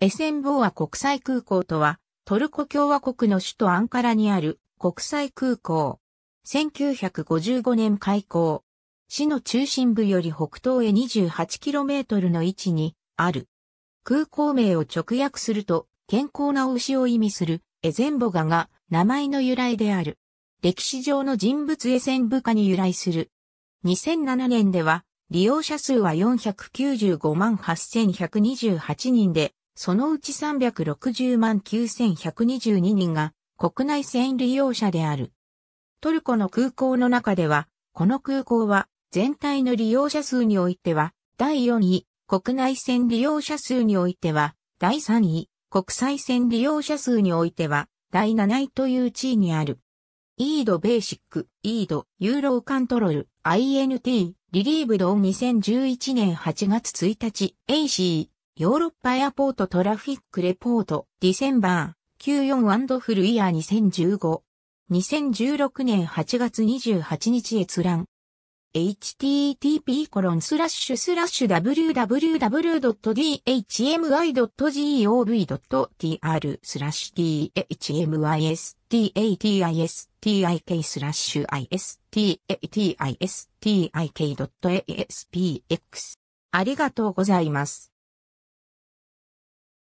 エセンボーア国際空港とは、トルコ共和国の首都アンカラにある国際空港。1955年開港。市の中心部より北東へ 28km の位置にある。空港名を直訳すると、健康な牛を意味するエゼンボガが名前の由来である。歴史上の人物エセンブカに由来する。2007年では、利用者数は495万8128人で、そのうち360万9122人が国内線利用者である。トルコの空港の中では、この空港は全体の利用者数においては第4位、国内線利用者数においては第3位、国際線利用者数においては第7位という地位にある。イードベーシック、イード、ユーローカントロール、INT、リリーブド2011年8月1日、AC、ヨーロッパエアポートトラフィックレポート、ディセンバー、94フルイヤー2015。2016年8月28日閲覧。http コロンスラッシュスラッシュ www.dhmi.gov.tr スラッシュ t h m i s t a t i s t i k スラッシュ i s t a t i s t i k a s p x ありがとうございます。